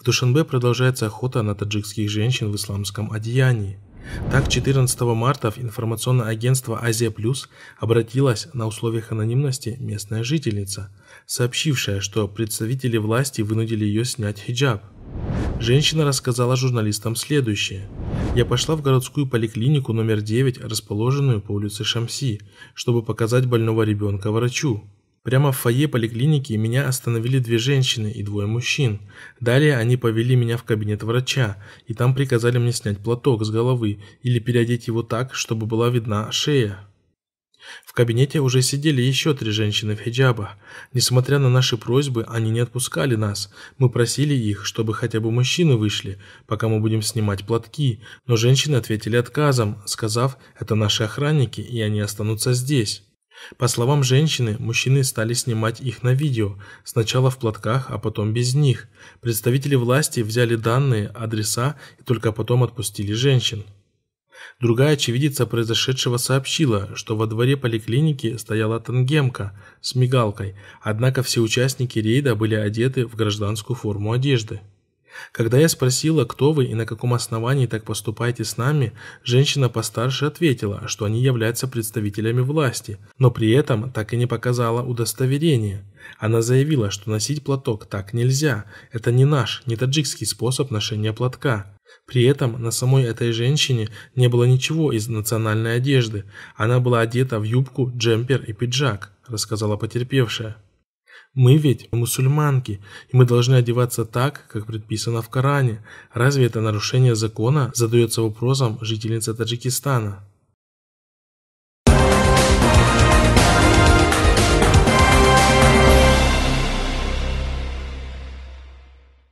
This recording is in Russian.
В Душанбе продолжается охота на таджикских женщин в исламском одеянии. Так, 14 марта информационное агентство «Азия Плюс» обратилась на условиях анонимности местная жительница, сообщившая, что представители власти вынудили ее снять хиджаб. Женщина рассказала журналистам следующее. «Я пошла в городскую поликлинику номер 9, расположенную по улице Шамси, чтобы показать больного ребенка врачу. Прямо в фойе поликлиники меня остановили две женщины и двое мужчин. Далее они повели меня в кабинет врача, и там приказали мне снять платок с головы или переодеть его так, чтобы была видна шея. В кабинете уже сидели еще три женщины в хиджабах. Несмотря на наши просьбы, они не отпускали нас. Мы просили их, чтобы хотя бы мужчины вышли, пока мы будем снимать платки, но женщины ответили отказом, сказав, это наши охранники, и они останутся здесь. По словам женщины, мужчины стали снимать их на видео, сначала в платках, а потом без них. Представители власти взяли данные, адреса и только потом отпустили женщин. Другая очевидица произошедшего сообщила, что во дворе поликлиники стояла тангемка с мигалкой, однако все участники рейда были одеты в гражданскую форму одежды. Когда я спросила, кто вы и на каком основании так поступаете с нами, женщина постарше ответила, что они являются представителями власти, но при этом так и не показала удостоверение. Она заявила, что носить платок так нельзя, это не наш, не таджикский способ ношения платка. При этом на самой этой женщине не было ничего из национальной одежды, она была одета в юбку, джемпер и пиджак, рассказала потерпевшая. Мы ведь мусульманки, и мы должны одеваться так, как предписано в Коране. Разве это нарушение закона? Задается вопросом жительница Таджикистана.